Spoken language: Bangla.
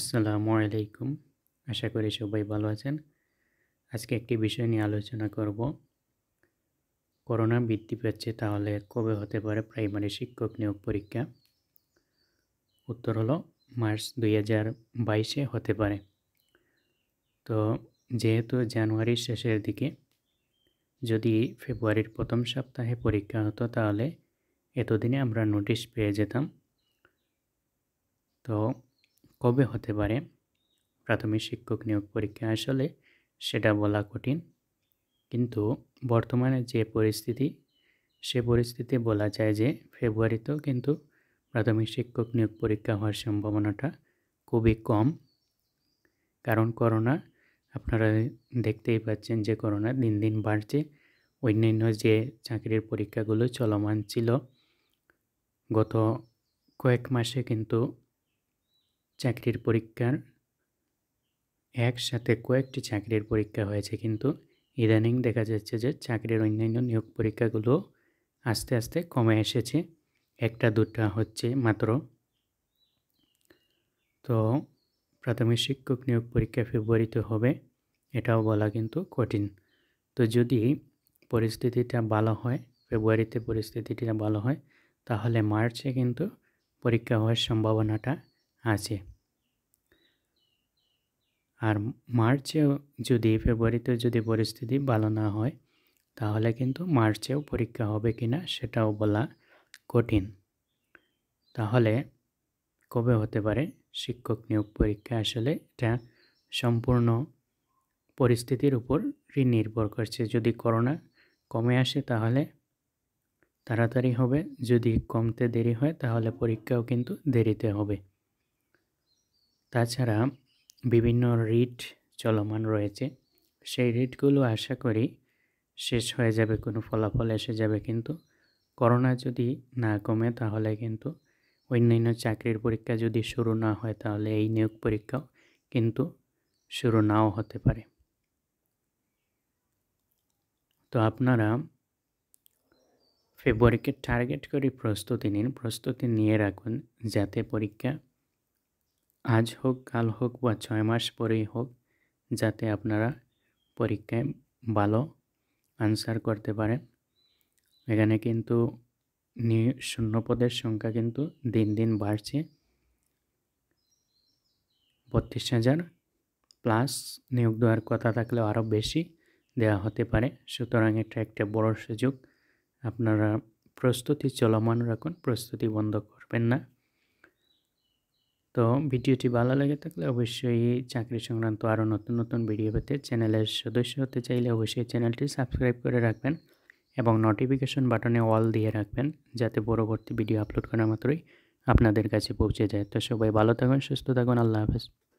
আসসালামু আলাইকুম আশা করি সবাই ভালো আছেন আজকে একটি বিষয় নিয়ে আলোচনা করব করোনা বৃদ্ধি পাচ্ছে তাহলে কবে হতে পারে প্রাইমারি শিক্ষক নিয়োগ পরীক্ষা উত্তর হলো মার্চ দুই হাজার বাইশে হতে পারে তো যেহেতু জানুয়ারির শেষের দিকে যদি ফেব্রুয়ারির প্রথম সপ্তাহে পরীক্ষা হতো তাহলে এতদিনে আমরা নোটিশ পেয়ে যেতাম তো কবে হতে পারে প্রাথমিক শিক্ষক নিয়োগ পরীক্ষা আসলে সেটা বলা কঠিন কিন্তু বর্তমানে যে পরিস্থিতি সে পরিস্থিতি বলা যায় যে ফেব্রুয়ারিতেও কিন্তু প্রাথমিক শিক্ষক নিয়োগ পরীক্ষা হওয়ার সম্ভাবনাটা খুবই কম কারণ করোনা আপনারা দেখতেই পাচ্ছেন যে করোনা দিন দিন বাড়ছে অন্যান্য যে চাকরির পরীক্ষাগুলো চলমান ছিল গত কয়েক মাসে কিন্তু চাকরির পরীক্ষার একসাথে কয়েকটি চাকরির পরীক্ষা হয়েছে কিন্তু ইদানিং দেখা যাচ্ছে যে চাকরির অন্যান্য নিয়োগ পরীক্ষাগুলো আস্তে আস্তে কমে এসেছে একটা দুটা হচ্ছে মাত্র তো প্রাথমিক শিক্ষক নিয়োগ পরীক্ষা ফেব্রুয়ারিতে হবে এটাও বলা কিন্তু কঠিন তো যদি পরিস্থিতিটা ভালো হয় ফেব্রুয়ারিতে পরিস্থিতিটা ভালো হয় তাহলে মার্চে কিন্তু পরীক্ষা হওয়ার সম্ভাবনাটা আছে আর মার্চেও যদি ফেব্রুয়ারিতে যদি পরিস্থিতি ভালো না হয় তাহলে কিন্তু মার্চেও পরীক্ষা হবে কি না সেটাও বলা কঠিন তাহলে কবে হতে পারে শিক্ষক নিয়োগ পরীক্ষা আসলে এটা সম্পূর্ণ পরিস্থিতির উপর নির্ভর করছে যদি করোনা কমে আসে তাহলে তাড়াতাড়ি হবে যদি কমতে দেরি হয় তাহলে পরীক্ষাও কিন্তু দেরিতে হবে তাছাড়া বিভিন্ন রিট চলমান রয়েছে সেই রিটগুলো আশা করি শেষ হয়ে যাবে কোনো ফলাফল এসে যাবে কিন্তু করোনা যদি না কমে তাহলে কিন্তু অন্যান্য চাকরির পরীক্ষা যদি শুরু না হয় তাহলে এই নিয়োগ পরীক্ষাও কিন্তু শুরু নাও হতে পারে তো আপনারা ফেব্রুয়ারিকে টার্গেট করে প্রস্তুতি নিন প্রস্তুতি নিয়ে রাখুন যাতে পরীক্ষা আজ হোক কাল হোক বা ছয় মাস পরেই হোক যাতে আপনারা পরীক্ষায় ভালো আনসার করতে পারেন এখানে কিন্তু শূন্যপদের সংখ্যা কিন্তু দিন দিন বাড়ছে বত্রিশ হাজার প্লাস নিয়োগ দেওয়ার কথা থাকলেও আরও বেশি দেওয়া হতে পারে সুতরাং এটা একটা বড় সুযোগ আপনারা প্রস্তুতি চলমান রাখুন প্রস্তুতি বন্ধ করবেন না তো ভিডিওটি ভালো লেগে থাকলে অবশ্যই চাকরি সংক্রান্ত আরও নতুন নতুন ভিডিও পেতে চ্যানেলের সদস্য হতে চাইলে অবশ্যই চ্যানেলটি সাবস্ক্রাইব করে রাখবেন এবং নোটিফিকেশন বাটনে অল দিয়ে রাখবেন যাতে পরবর্তী ভিডিও আপলোড করা মাত্রই আপনাদের কাছে পৌঁছে যায় তো সবাই ভালো থাকুন সুস্থ থাকুন আল্লাহ হাফেজ